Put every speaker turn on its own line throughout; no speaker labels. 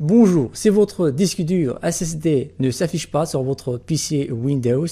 Bonjour, si votre disque dur SSD ne s'affiche pas sur votre PC Windows,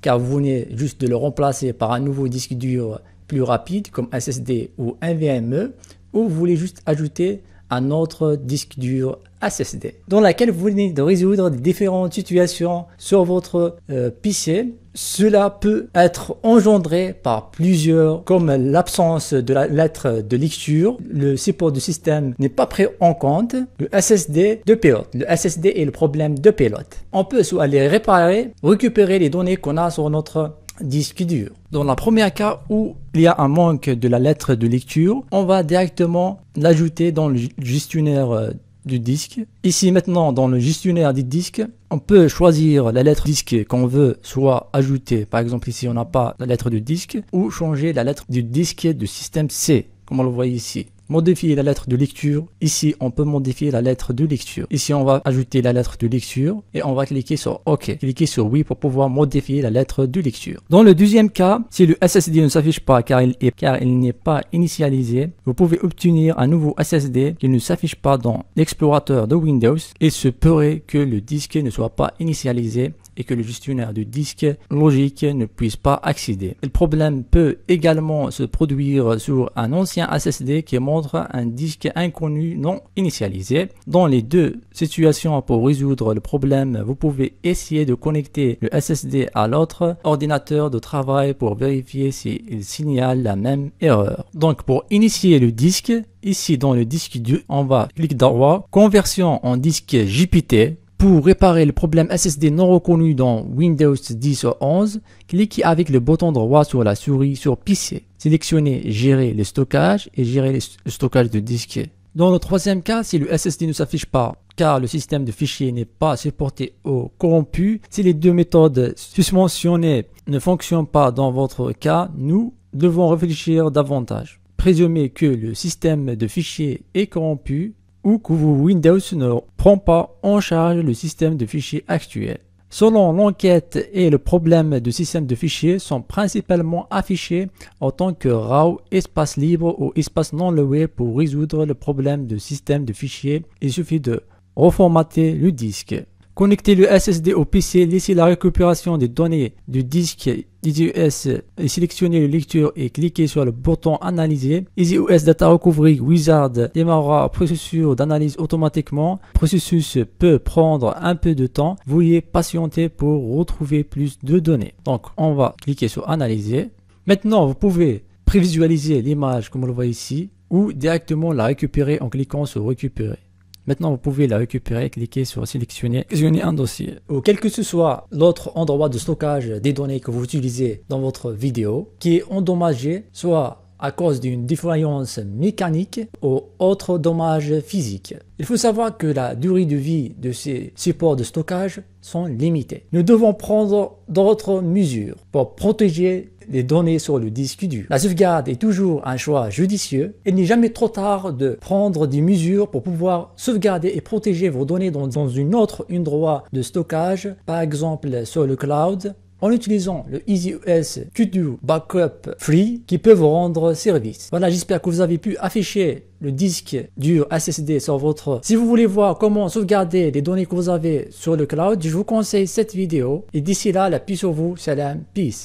car vous venez juste de le remplacer par un nouveau disque dur plus rapide comme SSD ou NVMe, ou vous voulez juste ajouter un autre disque dur SSD, dans laquelle vous venez de résoudre différentes situations sur votre euh, PC cela peut être engendré par plusieurs, comme l'absence de la lettre de lecture, le support du système n'est pas pris en compte, le SSD de pilote. Le SSD est le problème de pilote. On peut soit aller réparer, récupérer les données qu'on a sur notre disque dur. Dans le premier cas où il y a un manque de la lettre de lecture, on va directement l'ajouter dans le gestionnaire euh, du disque. Ici maintenant dans le gestionnaire des disque on peut choisir la lettre disque qu'on veut soit ajouter, par exemple ici on n'a pas la lettre du disque, ou changer la lettre du disque du système C, comme on le voit ici modifier la lettre de lecture. Ici, on peut modifier la lettre de lecture. Ici, on va ajouter la lettre de lecture et on va cliquer sur OK. cliquez sur oui pour pouvoir modifier la lettre de lecture. Dans le deuxième cas, si le SSD ne s'affiche pas car il car il n'est pas initialisé, vous pouvez obtenir un nouveau SSD qui ne s'affiche pas dans l'explorateur de Windows et se pourrait que le disque ne soit pas initialisé et que le gestionnaire du disque logique ne puisse pas accéder. Le problème peut également se produire sur un ancien SSD qui montre un disque inconnu non initialisé. Dans les deux situations, pour résoudre le problème, vous pouvez essayer de connecter le SSD à l'autre ordinateur de travail pour vérifier s'il signale la même erreur. Donc pour initier le disque, ici dans le disque du, on va clic droit, conversion en disque JPT pour réparer le problème SSD non reconnu dans Windows 10 ou 11, cliquez avec le bouton droit sur la souris sur PC. Sélectionnez Gérer le stockage et gérer le stockage de disque. Dans le troisième cas, si le SSD ne s'affiche pas car le système de fichiers n'est pas supporté ou corrompu, si les deux méthodes susmentionnées ne fonctionnent pas dans votre cas, nous devons réfléchir davantage. Présumer que le système de fichiers est corrompu ou que Windows ne prend pas en charge le système de fichiers actuel. Selon l'enquête et le problème de système de fichiers sont principalement affichés en tant que RAW espace libre ou espace non levé pour résoudre le problème de système de fichiers. Il suffit de reformater le disque. Connectez le SSD au PC, laissez la récupération des données du disque EasyOS et sélectionnez le lecture et cliquez sur le bouton analyser. EasyOS Data Recovery Wizard démarrera le processus d'analyse automatiquement. Le processus peut prendre un peu de temps. Veuillez patienter pour retrouver plus de données. Donc on va cliquer sur analyser. Maintenant vous pouvez prévisualiser l'image comme on le voit ici ou directement la récupérer en cliquant sur récupérer. Maintenant, vous pouvez la récupérer, cliquer sur sélectionner, sélectionner un dossier. Ou quel que ce soit l'autre endroit de stockage des données que vous utilisez dans votre vidéo, qui est endommagé, soit à cause d'une défaillance mécanique ou autre dommage physique. Il faut savoir que la durée de vie de ces supports de stockage sont limitées. Nous devons prendre d'autres mesures pour protéger les données sur le disque dur. La sauvegarde est toujours un choix judicieux. Il n'est jamais trop tard de prendre des mesures pour pouvoir sauvegarder et protéger vos données dans, une autre endroit de stockage, par exemple sur le cloud en utilisant le EasyOS Q2 Backup Free qui peut vous rendre service. Voilà, j'espère que vous avez pu afficher le disque dur SSD sur votre... Si vous voulez voir comment sauvegarder les données que vous avez sur le cloud, je vous conseille cette vidéo. Et d'ici là, la paix sur vous. Salam, peace.